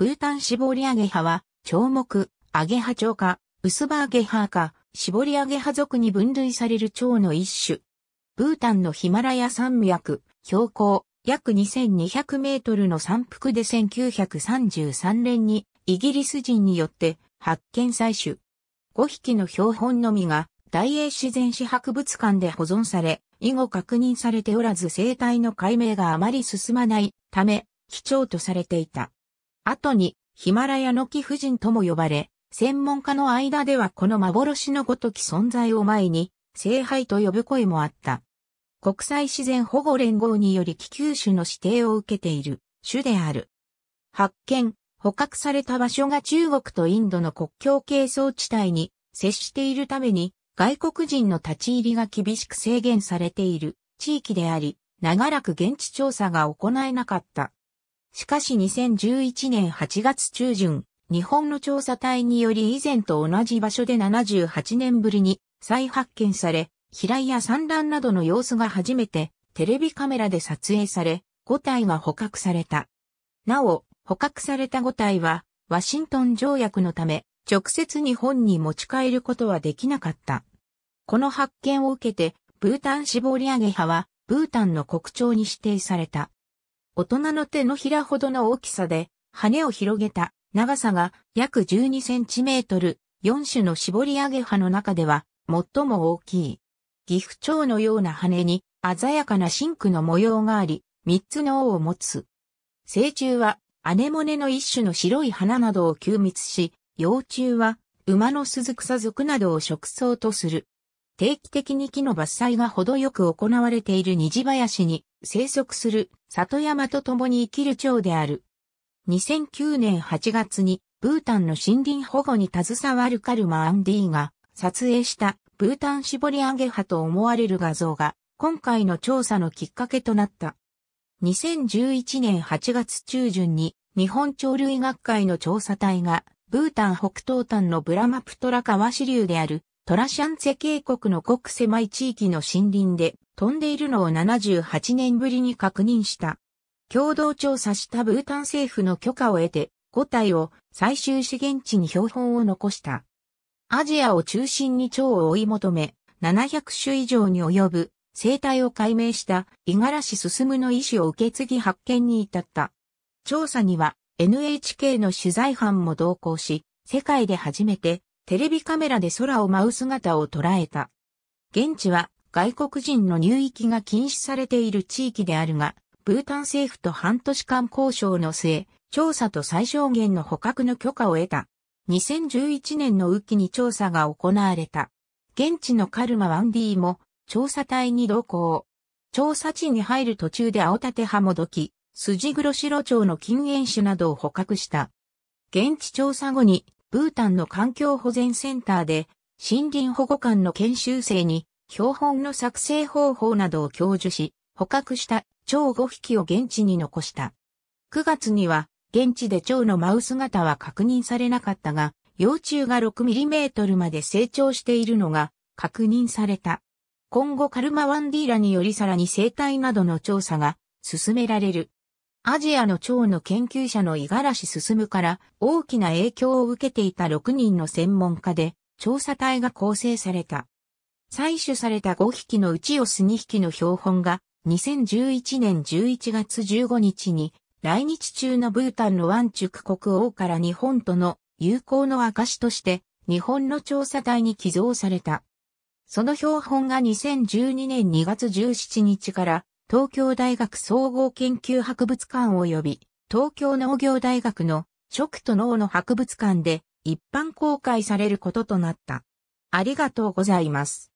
ブータン絞り上げ派は、長目、アゲハ長か、薄葉アゲハか、絞り上げ派族に分類される蝶の一種。ブータンのヒマラヤ山脈、標高、約2200メートルの山腹で1933年にイギリス人によって発見採取。5匹の標本のみが大英自然史博物館で保存され、以後確認されておらず生態の解明があまり進まないため、貴重とされていた。後にヒマラヤの貴婦人とも呼ばれ、専門家の間ではこの幻のごとき存在を前に、聖杯と呼ぶ声もあった。国際自然保護連合により気球種の指定を受けている種である。発見、捕獲された場所が中国とインドの国境係争地帯に接しているために外国人の立ち入りが厳しく制限されている地域であり、長らく現地調査が行えなかった。しかし2011年8月中旬、日本の調査隊により以前と同じ場所で78年ぶりに再発見され、飛来や産卵などの様子が初めてテレビカメラで撮影され、5体が捕獲された。なお、捕獲された5体は、ワシントン条約のため、直接日本に持ち帰ることはできなかった。この発見を受けて、ブータン絞り上げ派は、ブータンの国長に指定された。大人の手のひらほどの大きさで、羽を広げた長さが約12センチメートル、4種の絞り上げ葉の中では最も大きい。岐阜蝶のような羽に鮮やかな真紅の模様があり、3つの尾を持つ。成虫はアネモネの一種の白い花などを吸蜜し、幼虫は馬の鈴草属などを食草とする。定期的に木の伐採がほどよく行われている虹林に生息する里山と共に生きる蝶である。2009年8月にブータンの森林保護に携わるカルマ・アンディが撮影したブータン絞り上げ派と思われる画像が今回の調査のきっかけとなった。2011年8月中旬に日本鳥類学会の調査隊がブータン北東端のブラマプトラ川支流であるトラシャンツェ渓谷の濃く狭い地域の森林で飛んでいるのを78年ぶりに確認した。共同調査したブータン政府の許可を得て5体を最終資源地に標本を残した。アジアを中心に蝶を追い求め、700種以上に及ぶ生態を解明した五十嵐進の意思を受け継ぎ発見に至った。調査には NHK の取材班も同行し、世界で初めてテレビカメラで空を舞う姿を捉えた。現地は外国人の入域が禁止されている地域であるが、ブータン政府と半年間交渉の末、調査と最小限の捕獲の許可を得た。2011年の雨季に調査が行われた。現地のカルマ・ワンディも調査隊に同行。調査地に入る途中で青盾ハモドキ、スジグロシロの禁煙種などを捕獲した。現地調査後にブータンの環境保全センターで森林保護官の研修生に標本の作成方法などを教授し、捕獲した蝶5匹を現地に残した。9月には現地で蝶のマウス型は確認されなかったが、幼虫が6トルまで成長しているのが確認された。今後カルマワンディーラによりさらに生態などの調査が進められる。アジアの蝶の研究者の五十嵐進から大きな影響を受けていた6人の専門家で調査隊が構成された。採取された5匹のうちオス2匹の標本が2011年11月15日に来日中のブータンのワンチュク国王から日本との友好の証として日本の調査隊に寄贈された。その標本が2012年2月17日から東京大学総合研究博物館及び東京農業大学の食と農の博物館で一般公開されることとなった。ありがとうございます。